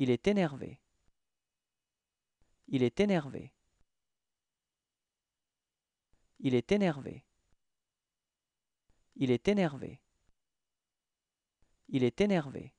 Il est énervé. Il est énervé. Il est énervé. Il est énervé. Il est énervé.